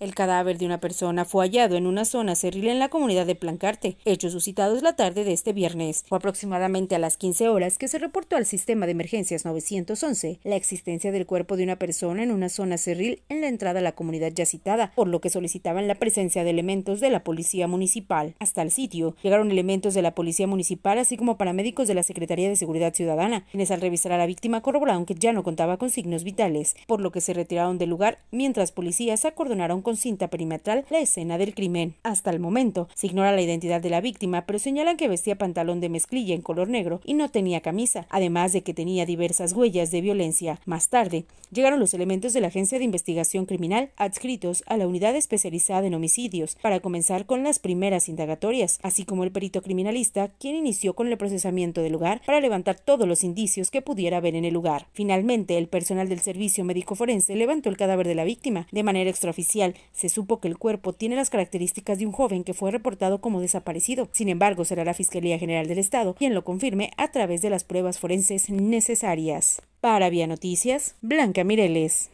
El cadáver de una persona fue hallado en una zona cerril en la comunidad de Plancarte, hechos suscitados la tarde de este viernes. Fue aproximadamente a las 15 horas que se reportó al sistema de emergencias 911 la existencia del cuerpo de una persona en una zona cerril en la entrada a la comunidad ya citada, por lo que solicitaban la presencia de elementos de la policía municipal. Hasta el sitio llegaron elementos de la policía municipal así como paramédicos de la Secretaría de Seguridad Ciudadana, quienes al revisar a la víctima corroboraron que ya no contaba con signos vitales, por lo que se retiraron del lugar mientras policías acordonaron con cinta perimetral la escena del crimen. Hasta el momento, se ignora la identidad de la víctima, pero señalan que vestía pantalón de mezclilla en color negro y no tenía camisa, además de que tenía diversas huellas de violencia. Más tarde, llegaron los elementos de la Agencia de Investigación Criminal adscritos a la Unidad Especializada en Homicidios para comenzar con las primeras indagatorias, así como el perito criminalista, quien inició con el procesamiento del lugar para levantar todos los indicios que pudiera haber en el lugar. Finalmente, el personal del servicio médico forense levantó el cadáver de la víctima de manera extraoficial se supo que el cuerpo tiene las características de un joven que fue reportado como desaparecido. Sin embargo, será la Fiscalía General del Estado quien lo confirme a través de las pruebas forenses necesarias. Para Vía Noticias, Blanca Mireles.